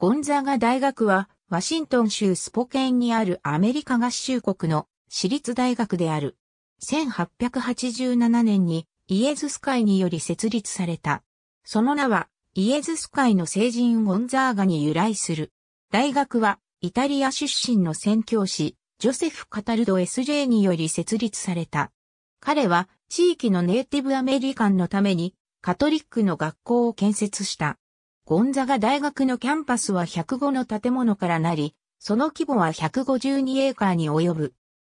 ゴンザガ大学は、ワシントン州スポケンにあるアメリカ合衆国の私立大学である。1887年にイエズス会により設立された。その名はイエズス会の聖人ゴンザーガに由来する。大学はイタリア出身の宣教師ジョセフ・カタルド SJ により設立された。彼は地域のネイティブアメリカンのためにカトリックの学校を建設した。ゴンザガ大学のキャンパスは105の建物からなり、その規模は152エーカーに及ぶ。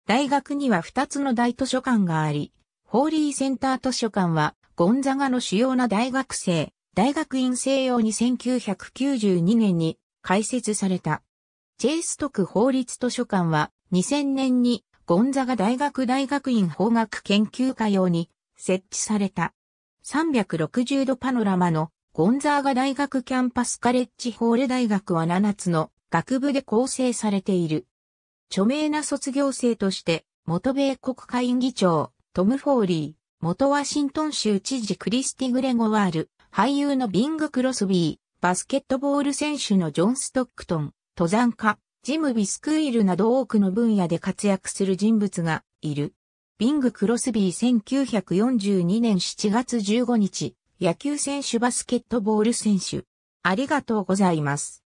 大学には2つの大図書館があり、ホーリーセンター図書館は、ゴンザガの主要な大学生、大学院生用に1992年に開設された。チェイストク法律図書館は、2000年にゴンザガ大学大学院法学研究科用に設置された。360度パノラマのゴンザーガ大学キャンパスカレッジホール大学は7つの学部で構成されている。著名な卒業生として、元米国会議長、トム・フォーリー、元ワシントン州知事クリスティ・グレゴワール、俳優のビング・クロスビー、バスケットボール選手のジョン・ストックトン、登山家、ジム・ビスクイールなど多くの分野で活躍する人物がいる。ビング・クロスビー1942年7月15日、野球選手バスケットボール選手。ありがとうございます。